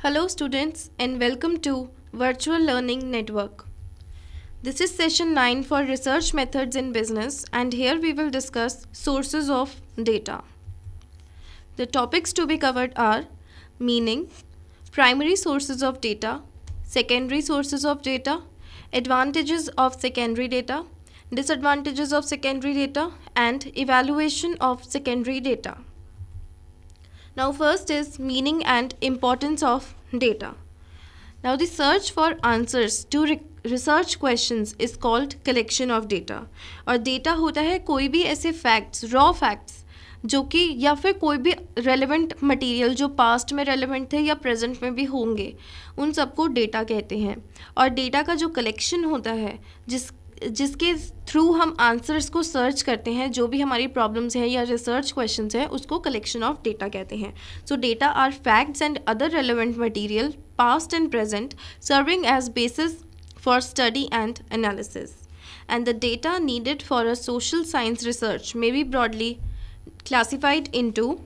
Hello students and welcome to Virtual Learning Network. This is session 9 for research methods in business and here we will discuss sources of data. The topics to be covered are meaning, primary sources of data, secondary sources of data, advantages of secondary data, disadvantages of secondary data and evaluation of secondary data. Now first is meaning and importance of data. Now the search for answers to re research questions is called collection of data. और data होता है कोई भी ऐसे facts, raw facts जो कि या फिर कोई भी relevant material जो past में relevant थे या present में भी होंगे उन सबको data कहते हैं और data का जो collection होता है जिस जिसके थ्रू हम आंसर्स को सर्च करते हैं जो भी हमारी प्रॉब्लम्स हैं या रिसर्च क्वेश्चंस हैं उसको कलेक्शन ऑफ डेटा कहते हैं so data are facts and other relevant material past and present serving as basis for study and analysis and the data needed for a social science research may be broadly in to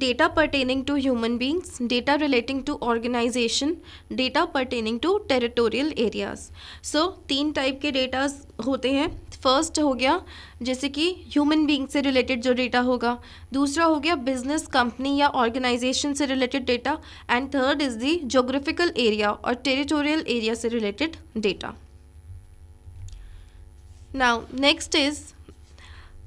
data pertaining to human beings data relating to organisation data pertaining to territorial areas so तीन type के datas होते हैं first हो गया जैसे कि human being से related जो डेटा होगा दूसरा हो गया बिजनेस कंपनी या ऑर्गेनाइजेशन से related data and third is the geographical area और टेरिटोरियल एरिया से related data now next is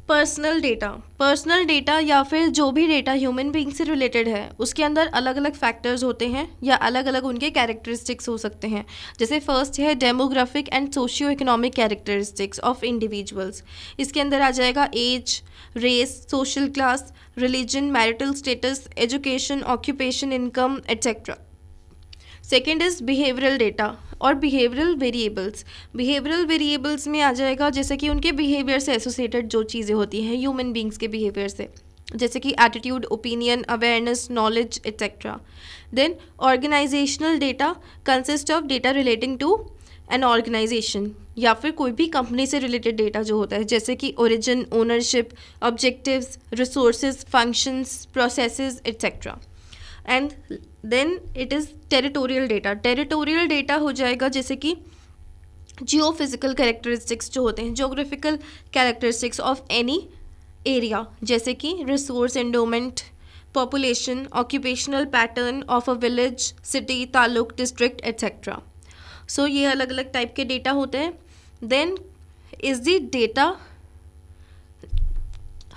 personal data personal data या फिर जो भी डेटा ह्यूमन बींग से रिलेटेड है उसके अंदर अलग अलग फैक्टर्स होते हैं या अलग अलग उनके कैरेक्टरिस्टिक्स हो सकते हैं जैसे फर्स्ट है demographic and socio economic characteristics of individuals इसके अंदर आ जाएगा age race social class religion marital status education occupation income etcetera second is behavioural data और बिहेवियरल वेरिएबल्स बिहेवियरल वेरिएबल्स में आ जाएगा जैसे कि उनके बिहेवियर से एसोसिएटेड जो चीज़ें होती हैं ह्यूमन बींग्स के बिहेवियर से जैसे कि attitude opinion awareness knowledge etcetera then organisational data consist of data relating to an organisation या फिर कोई भी कंपनी से रिलेटेड डेटा जो होता है जैसे कि origin ownership objectives resource functions process etcetera and then it is territorial data territorial data हो जाएगा जैसे कि जियो फिज़िकल कैरेक्टरिस्टिक्स जो होते हैं geographical characteristics of any area जैसे कि resource endowment population occupational pattern of a village city taluk district etcetera so ये अलग अलग टाइप के डेटा होते हैं then is the data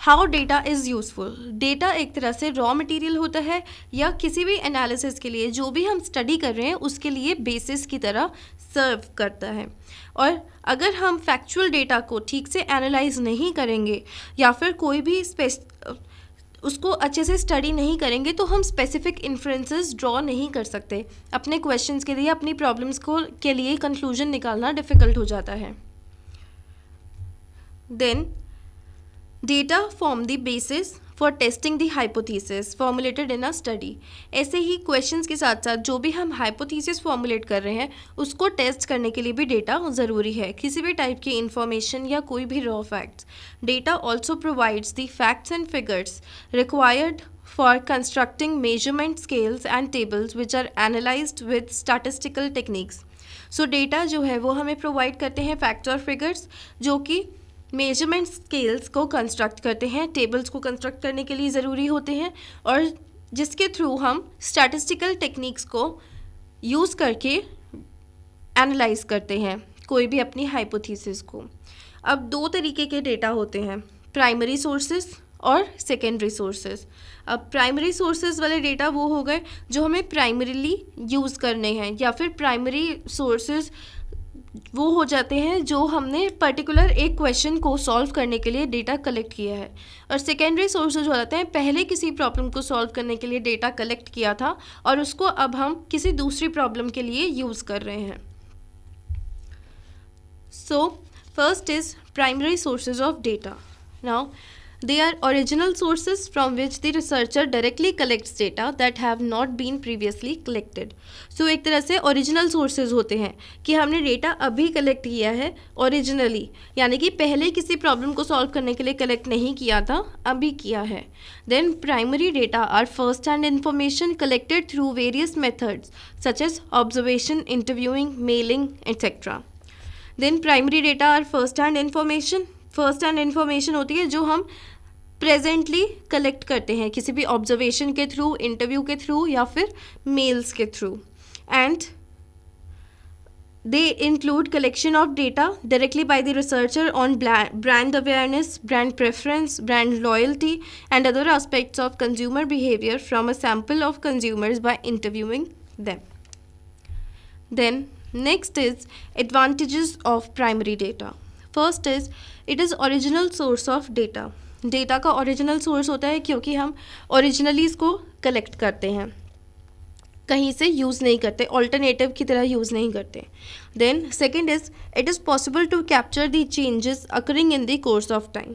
how data is useful data एक तरह से रॉ मटेरियल होता है या किसी भी एनालिसिस के लिए जो भी हम स्टडी कर रहे हैं उसके लिए बेसिस की तरह सर्व करता है और अगर हम फैक्चुअल डेटा को ठीक से एनालाइज नहीं करेंगे या फिर कोई भी स्पेस उसको अच्छे से स्टडी नहीं करेंगे तो हम स्पेसिफिक इन्फ्रेंसेस ड्रॉ नहीं कर सकते अपने क्वेश्चंस के लिए अपनी प्रॉब्लम्स को के लिए कंक्लूजन निकालना डिफ़िकल्ट हो जाता है then data form the basis for testing the hypothesis formulated in a study ऐसे ही क्वेश्चंस के साथ साथ जो भी हम हाइपोथीसिस फॉर्मुलेट कर रहे हैं उसको टेस्ट करने के लिए भी डेटा ज़रूरी है किसी भी टाइप की इंफॉर्मेशन या कोई भी raw facts data also provides the facts and figures required for constructing measurement scales and tables which are analyzed with statistical techniques so data जो है वो हमें प्रोवाइड करते हैं फैक्ट्स और फिगर्स जो कि मेजरमेंट स्केल्स को कंस्ट्रक्ट करते हैं टेबल्स को कंस्ट्रक्ट करने के लिए ज़रूरी होते हैं और जिसके थ्रू हम स्टैटिस्टिकल टेक्निक्स को यूज़ करके एनालाइज करते हैं कोई भी अपनी हाइपोथीसिस को अब दो तरीके के डेटा होते हैं प्राइमरी सोर्सेस और सेकेंडरी सोर्सेज अब प्राइमरी सोर्सेज वाले डेटा वो हो गए जो हमें प्राइमरीली यूज़ करने हैं या फिर प्राइमरी सोर्सेज वो हो जाते हैं जो हमने पर्टिकुलर एक क्वेश्चन को सॉल्व करने के लिए डेटा कलेक्ट किया है और सेकेंडरी सोर्सेज हो जाते हैं पहले किसी प्रॉब्लम को सॉल्व करने के लिए डेटा कलेक्ट किया था और उसको अब हम किसी दूसरी प्रॉब्लम के लिए यूज़ कर रहे हैं so first is primary sources of data now They are original sources from which the researcher directly collects data that have not been previously collected. So एक तरह से original sources होते हैं कि हमने data अभी collect किया है originally यानी कि पहले किसी problem को solve करने के लिए collect नहीं किया था अभी किया है Then primary data are first hand information collected through various methods such as observation, interviewing, mailing, etc. Then primary data are first hand information first hand information होती है जो हम प्रेजेंटली कलेक्ट करते हैं किसी भी ऑब्जर्वेशन के थ्रू इंटरव्यू के थ्रू या फिर मेल्स के through and they include collection of data directly by the researcher on brand awareness brand preference brand loyalty and other aspects of consumer behaviour from a sample of consumers by interviewing them then next is advantages of primary data first is it is original source of data data का original source होता है क्योंकि हम originally इसको collect करते हैं कहीं से यूज़ नहीं करते ऑल्टरनेटिव की तरह यूज़ नहीं करते then second is it is possible to capture the changes occurring in the course of time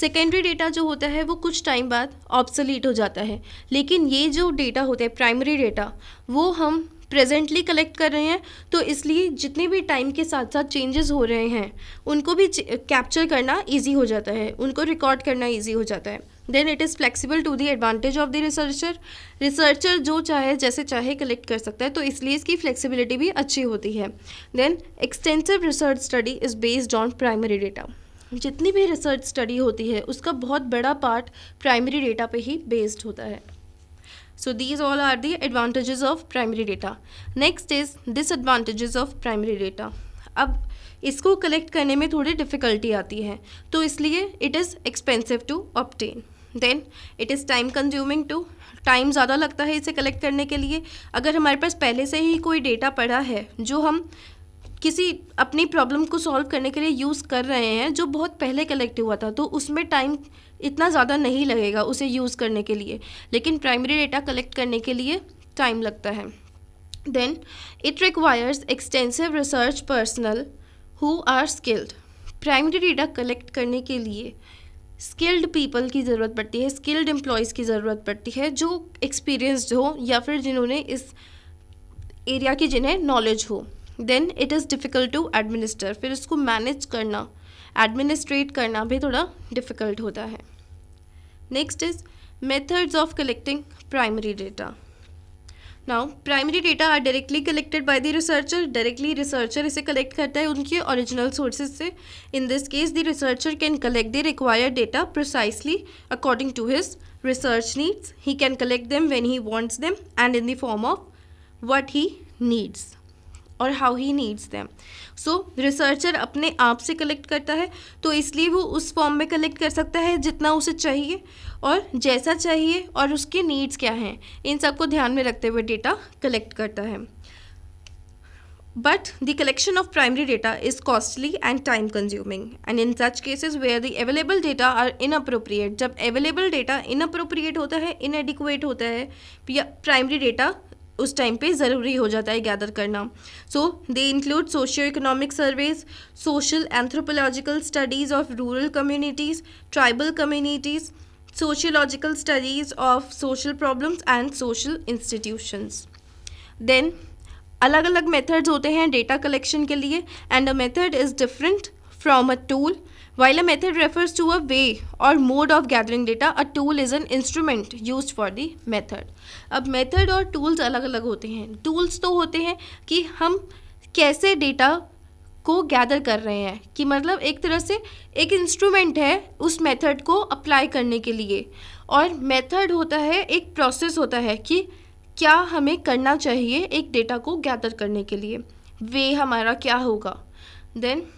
secondary data जो होता है वो कुछ टाइम बाद ऑब्सोलीट हो जाता है लेकिन ये जो डेटा होता है प्राइमरी डेटा वो हम प्रेजेंटली कलेक्ट कर रहे हैं तो इसलिए जितने भी टाइम के साथ साथ चेंजेस हो रहे हैं उनको भी कैप्चर करना ईजी हो जाता है उनको रिकॉर्ड करना ईजी हो जाता है then it is flexible to the advantage of the researcher researcher जो चाहे जैसे चाहे कलेक्ट कर सकता है तो इसलिए इसकी फ्लेक्सीबिलिटी भी अच्छी होती है then extensive research study is based on primary data जितनी भी रिसर्च स्टडी होती है उसका बहुत बड़ा पार्ट प्राइमरी डेटा पे ही बेस्ड होता है So these all are the advantages of primary data. Next is disadvantages of primary data. अब इसको कलेक्ट करने में थोड़ी डिफ़िकल्टी आती है तो इसलिए it is expensive to obtain then it is time consuming to time ज़्यादा लगता है इसे कलेक्ट करने के लिए अगर हमारे पास पहले से ही कोई डेटा पड़ा है जो हम किसी अपनी प्रॉब्लम को सॉल्व करने के लिए यूज़ कर रहे हैं जो बहुत पहले कलेक्ट हुआ था तो उसमें टाइम इतना ज़्यादा नहीं लगेगा उसे यूज़ करने के लिए लेकिन प्राइमरी डेटा कलेक्ट करने के लिए टाइम लगता है then it requires extensive research personnel who are skilled primary data collect करने के लिए स्किल्ड पीपल की ज़रूरत पड़ती है स्किल्ड एम्प्लॉयज़ की ज़रूरत पड़ती है जो एक्सपीरियंसड हो या फिर जिन्होंने इस एरिया की जिन्हें नॉलेज हो then it is difficult to administer फिर उसको मैनेज करना एडमिनिस्ट्रेट करना भी थोड़ा डिफ़िकल्ट होता है next is methods of collecting primary data now primary data are directly collected by the researcher directly researcher इसे कलेक्ट करता है उनके ओरिजिनल सोर्सेज से in this case the researcher can collect the required data precisely according to his research needs he can collect them when he wants them and in the form of what he needs और how he needs them so researcher अपने आप से collect करता है तो इसलिए वो उस फॉर्म में कलेक्ट कर सकता है जितना उसे चाहिए और जैसा चाहिए और उसके नीड्स क्या हैं इन सब को ध्यान में रखते हुए डेटा कलेक्ट करता है but the collection of primary data is costly and time consuming and in such cases where the available data are inappropriate जब एवेलेबल डेटा इनअप्रोप्रिएट होता है इनएडिकुएट होता है या प्राइमरी डेटा उस टाइम पे ज़रूरी हो जाता है गैदर करना so they include socio economic surveys social anthropological studies of rural communities tribal communities sociological studies of social problems and social institutions then अलग अलग मेथड्स होते हैं डेटा कलेक्शन के लिए and a method is different from a tool while a method refers to a way or mode of gathering data a tool is an instrument use for the method अब method और tools अलग अलग होते हैं tools तो होते हैं कि हम कैसे डेटा को गैदर कर रहे हैं कि मतलब एक तरह से एक इंस्ट्रूमेंट है उस मेथड को अप्लाई करने के लिए और मेथड होता है एक प्रोसेस होता है कि क्या हमें करना चाहिए एक डेटा को गैदर करने के लिए वे हमारा क्या होगा देन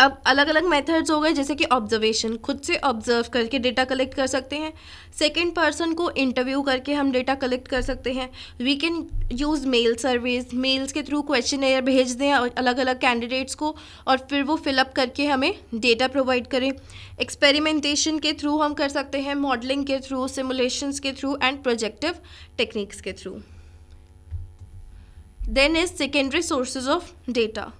अब अलग अलग मेथड्स हो गए जैसे कि ऑब्जर्वेशन खुद से ऑब्जर्व करके डेटा कलेक्ट कर सकते हैं सेकेंड पर्सन को इंटरव्यू करके हम डेटा कलेक्ट कर सकते हैं we can use mail surveys mails के थ्रू क्वेश्चन एयर भेज दें अलग अलग कैंडिडेट्स को और फिर वो फिलअप करके हमें डेटा प्रोवाइड करें एक्सपेरिमेंटेशन के थ्रू हम कर सकते हैं मॉडलिंग के थ्रू सिमुलेशंस के थ्रू एंड प्रोजेक्टिव टेक्निक्स के through then is secondary sources of data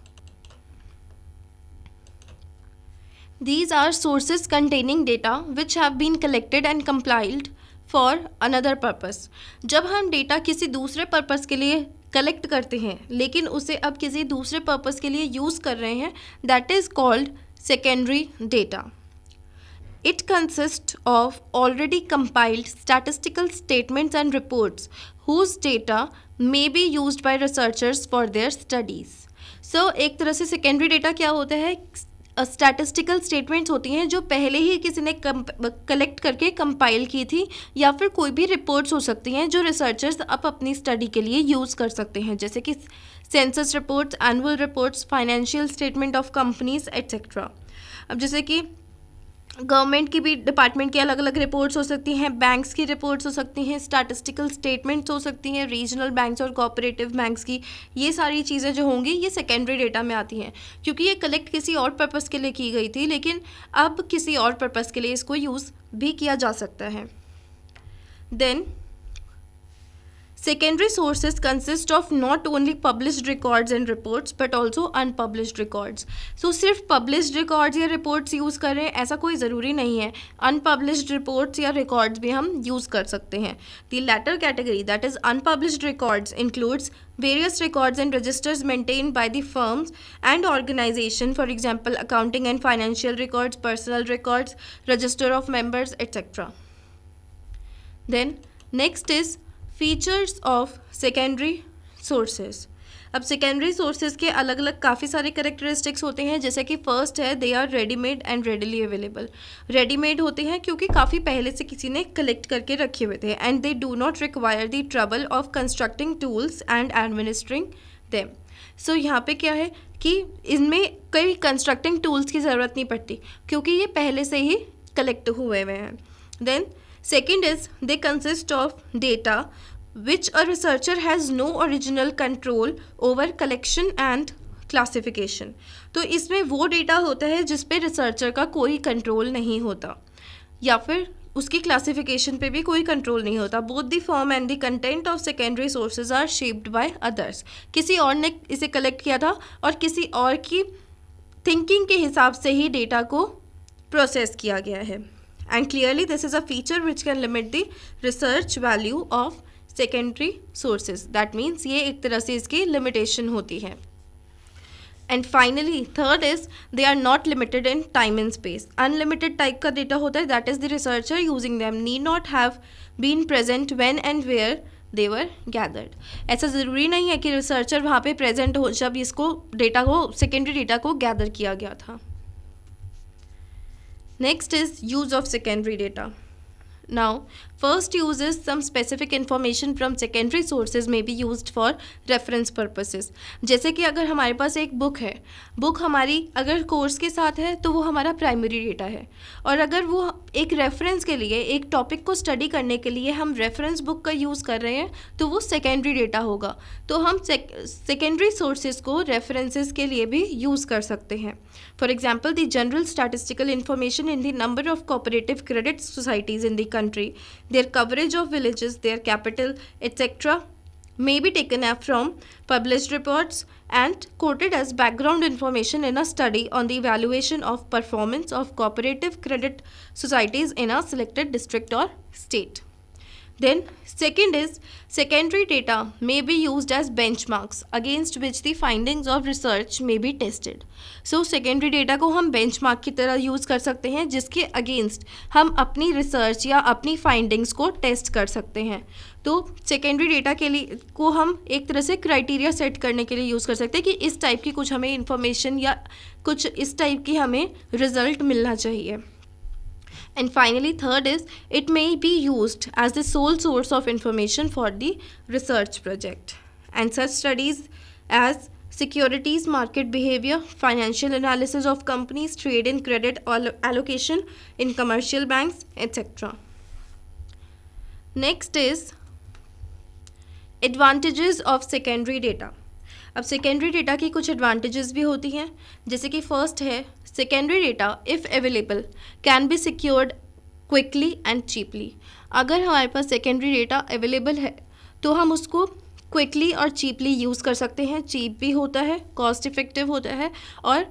These are sources containing data which have been collected and compiled for another purpose. जब हम data किसी दूसरे purpose के लिए collect करते हैं लेकिन उसे अब किसी दूसरे purpose के लिए use कर रहे हैं that is called secondary data. It consists of already compiled statistical statements and reports whose data may be used by researchers for their studies. So एक तरह से secondary data क्या होता है स्टैटिस्टिकल स्टेटमेंट्स होती हैं जो पहले ही किसी ने कलेक्ट करके कंपाइल की थी या फिर कोई भी रिपोर्ट्स हो सकती हैं जो रिसर्चर्स अब अपनी स्टडी के लिए यूज़ कर सकते हैं जैसे कि census reports annual reports financial statement of companies etcetera अब जैसे कि गवर्नमेंट की भी डिपार्टमेंट की अलग अलग रिपोर्ट्स हो सकती हैं बैंक्स की रिपोर्ट्स हो सकती हैं स्टैटिस्टिकल स्टेटमेंट्स हो सकती हैं रीजनल बैंक्स और कोऑपरेटिव बैंक्स की ये सारी चीज़ें जो होंगी ये सेकेंडरी डेटा में आती हैं क्योंकि ये कलेक्ट किसी और पर्पज़ के लिए की गई थी लेकिन अब किसी और पर्पज़ के लिए इसको यूज़ भी किया जा सकता है then Secondary sources consist of not only published records and reports but also unpublished records. So if published records or reports use करें ऐसा कोई ज़रूरी नहीं है Unpublished reports or records भी हम use कर सकते हैं The latter category that is unpublished records includes various records and registers maintained by the firms and organization for example accounting and financial records personal records register of members etc then next is features of secondary sources अब secondary sources के अलग अलग काफ़ी सारे characteristics होते हैं जैसे कि फ़र्स्ट है they are readymade and readily available readymade होते हैं क्योंकि काफ़ी पहले से किसी ने कलेक्ट करके रखे हुए थे and they do not require the trouble of constructing tools and administering them so यहाँ पे क्या है कि इनमें कई कंस्ट्रक्टिंग टूल्स की ज़रूरत नहीं पड़ती क्योंकि ये पहले से ही कलेक्ट हुए हुए हैं then Second is they consist of data which a researcher has no original control over collection and classification. तो इसमें वो data होता है जिस रिसर्चर researcher का कोई control नहीं होता या फिर उसकी क्लासिफिकेशन पे भी कोई कंट्रोल नहीं होता both the form and the content of secondary sources are shaped by others किसी और ने इसे कलेक्ट किया था और किसी और की थिंकिंग के हिसाब से ही डेटा को प्रोसेस किया गया है and clearly this is a feature which can limit the research value of secondary sources that means ये एक तरह से इसकी limitation होती है and finally third is they are not limited in time and space unlimited type का data होता है that is the researcher using them need not have been present when and where they were gathered ऐसा ज़रूरी नहीं है कि researcher वहाँ पे प्रेजेंट हो जब इसको डेटा को सेकेंडरी डेटा को गैदर किया गया था Next is use of secondary data. Now, First uses some specific information from secondary sources may be used for reference purposes. जैसे कि अगर हमारे पास एक बुक है बुक हमारी अगर कोर्स के साथ है तो वो हमारा प्राइमरी डेटा है और अगर वो एक रेफरेंस के लिए एक टॉपिक को स्टडी करने के लिए हम रेफरेंस बुक का यूज़ कर रहे हैं तो वो सेकेंडरी डेटा होगा तो हम सेकेंडरी सोर्सेज को रेफरेंसेज के लिए भी यूज़ कर सकते हैं for example the general statistical information in the number of cooperative credit societies in the country their coverage of villages, their capital, etc. may be taken up from published reports and quoted as background information in a study on the evaluation of performance of cooperative credit societies in a selected district or state. Then second is secondary data may be used as benchmarks against which the findings of research may be tested. So secondary data ko hum benchmark ki tarah use kar sakte hain jiske against hum apni research ya apni findings ko test kar sakte hain to secondary data ke liye ko hum ek tarah se criteria set karne ke liye use kar sakte hain ki is type ki kuch hame information ya kuch is type ki hame result milna chahiye And finally, third is it may be used as the sole source of information for the research project. And such studies as securities market behavior, financial analysis of companies, trade and credit allocation in commercial banks, etc. Next is advantages of secondary data. अब secondary data की कुछ advantages भी होती हैं जैसे कि first है secondary data if available can be secured quickly and cheaply अगर हमारे पास सेकेंडरी डेटा अवेलेबल है तो हम उसको क्विकली और चीपली यूज़ कर सकते हैं चीप भी होता है कॉस्ट इफ़ेक्टिव होता है और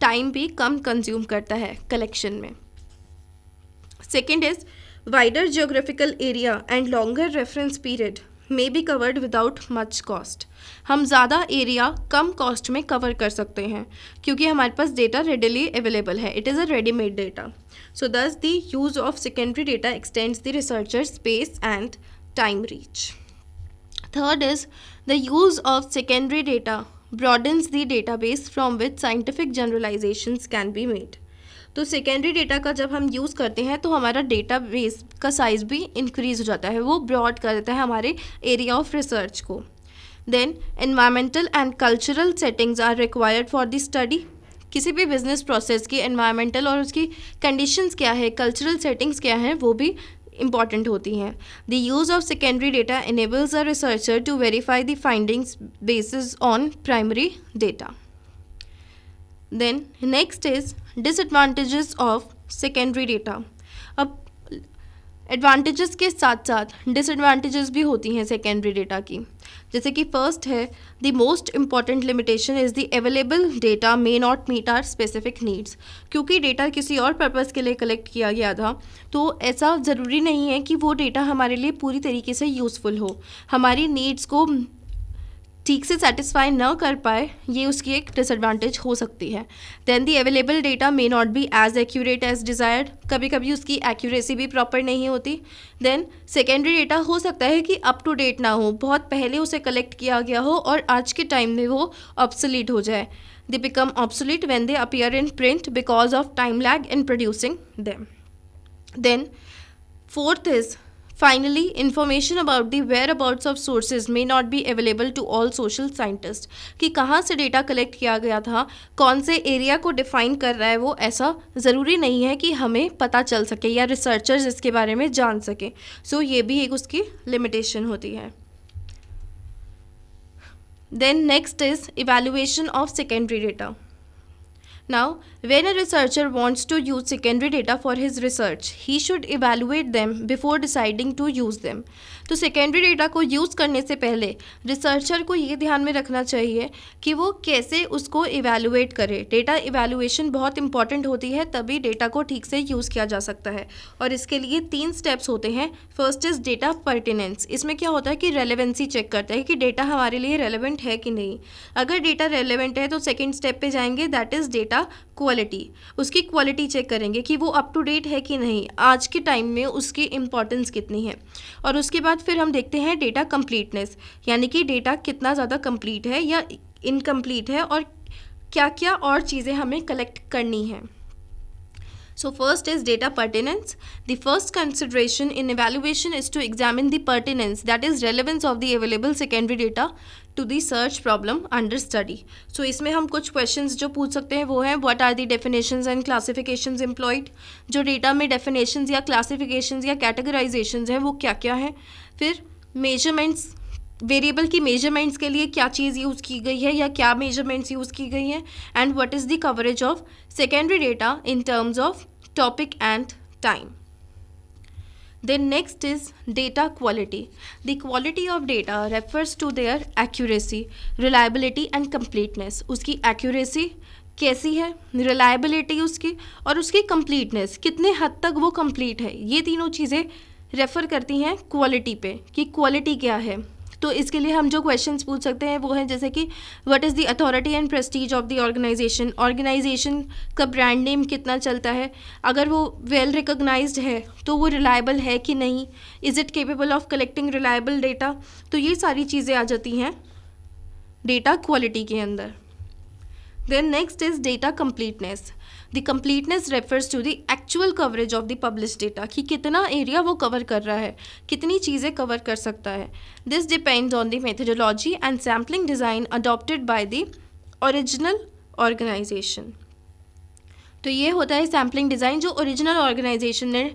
टाइम भी कम कंज्यूम करता है कलेक्शन में second is wider geographical area and longer reference period may be covered without much cost हम ज़्यादा एरिया कम कॉस्ट में कवर कर सकते हैं क्योंकि हमारे पास डेटा रेडिली अवेलेबल है it is a readymade data so thus the use of secondary data extends the researcher space and time reach third is the use of secondary data the data base from which scientific generalisation can be made तो secondary data का जब हम use करते हैं तो हमारा database का size भी इंक्रीज़ हो जाता है वो ब्रॉड कर देता है हमारे एरिया ऑफ रिसर्च को then environmental and cultural settings are required for the study किसी भी बिजनेस प्रोसेस की एनवायरमेंटल और उसकी कंडीशंस क्या है कल्चरल सेटिंग्स क्या हैं वो भी इंपॉर्टेंट होती हैं the use of secondary data enables a researcher to verify the findings basis on primary data then next is disadvantages of secondary data advantages के साथ साथ डिसएडवांटेजेस भी होती हैं सेकेंडरी डेटा की जैसे कि फर्स्ट है the most important limitation is the available data may not meet our specific needs क्योंकि डेटा किसी और पर्पज़ के लिए कलेक्ट किया गया था तो ऐसा ज़रूरी नहीं है कि वो डेटा हमारे लिए पूरी तरीके से यूज़फुल हो हमारी नीड्स को ठीक से सेटिस्फाई न कर पाए ये उसकी एक डिसएडवांटेज हो सकती है then the available data may not be as accurate as desired कभी कभी उसकी एक्यूरेसी भी प्रॉपर नहीं होती देन सेकेंडरी डेटा हो सकता है कि अप टू डेट ना हो बहुत पहले उसे कलेक्ट किया गया हो और आज के टाइम में वो ऑब्सोलीट हो जाए they become obsolete when they appear in print because of time lag in producing them then fourth is Finally, information about the whereabouts of sources may not be available to all social scientists कि कहाँ से data collect किया गया था कौन से area को define कर रहा है वो ऐसा ज़रूरी नहीं है कि हमें पता चल सके या रिसर्चर्स इसके बारे में जान सकें सो so, ये भी एक उसकी लिमिटेशन होती है then next is evaluation of secondary data Now, when a researcher wants to use secondary data for his research, he should evaluate them before deciding to use them. तो secondary data को use करने से पहले researcher को ये ध्यान में रखना चाहिए कि वो कैसे उसको evaluate करे Data evaluation बहुत important होती है तभी data को ठीक से use किया जा सकता है और इसके लिए तीन steps होते हैं First is data pertinence. इसमें क्या होता है कि relevancy check करता है कि data हमारे लिए relevant है कि नहीं अगर data relevant है तो second step पे जाएंगे that is data क्या क्वालिटी उसकी क्वालिटी चेक करेंगे कि वो अप टू डेट है कि नहीं आज के टाइम में उसकी इम्पॉर्टेंस कितनी है और उसके बाद फिर हम देखते हैं डेटा कम्प्लीटनेस यानी कि डेटा कितना ज़्यादा कम्प्लीट है या इनकम्प्लीट है और क्या क्या और चीज़ें हमें कलेक्ट करनी है so first is data pertinence the first consideration in evaluation is to examine the that is relevance of the available secondary data to the search problem under study so इसमें हम कुछ क्वेश्चन जो पूछ सकते हैं वो हैं what are the definition and classification employed जो डेटा में डेफिनेशन या क्लासीफिकेशन या कैटेगराइजेशन हैं वो क्या क्या हैं फिर मेजरमेंट्स वेरिएबल की मेजरमेंट्स के लिए क्या चीज़ यूज़ की गई है या क्या मेजरमेंट्स यूज़ की गई हैं and what is the coverage of secondary data in terms of topic and time then next is data quality the quality of data refers to their accuracy reliability and completeness उसकी accuracy कैसी है reliability उसकी और उसकी completeness कितने हद तक वो complete है ये तीनों चीज़ें रेफ़र करती हैं क्वालिटी पे कि क्वालिटी क्या है तो इसके लिए हम जो क्वेश्चन पूछ सकते हैं वो है जैसे कि what is the authority and prestige of the organisation organisation का ब्रांड नेम कितना चलता है अगर वो वेल well रिकोगनाइज है तो वो रिलायबल है कि नहीं is it capable of collecting reliable data तो ये सारी चीज़ें आ जाती हैं डेटा क्वालिटी के अंदर Then next is data completeness. The completeness refers to the actual coverage of the published data कि कितना area वो cover कर रहा है कितनी चीज़ें cover कर सकता है This depends on the methodology and sampling design adopted by the original organization. तो ये होता है sampling design जो original organization ने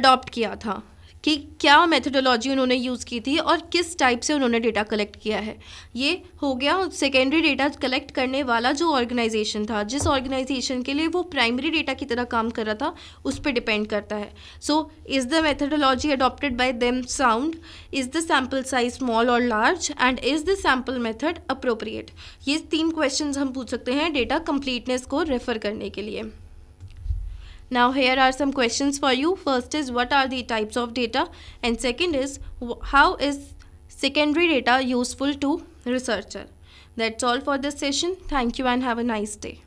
adopt किया था कि क्या मेथडोलॉजी उन्होंने यूज़ की थी और किस टाइप से उन्होंने डेटा कलेक्ट किया है ये हो गया सेकेंडरी डेटा कलेक्ट करने वाला जो ऑर्गेनाइजेशन था जिस ऑर्गेनाइजेशन के लिए वो प्राइमरी डेटा की तरह काम कर रहा था उस पर डिपेंड करता है so is the methodology adopted by them sound is the sample size small और large and is the sample method appropriate ये तीन क्वेश्चन हम पूछ सकते हैं डेटा कंप्लीटनेस को रेफर करने के लिए Now here are some questions for you. First is what are the types of data and second is how is secondary data useful to researcher. That's all for this session. Thank you and have a nice day.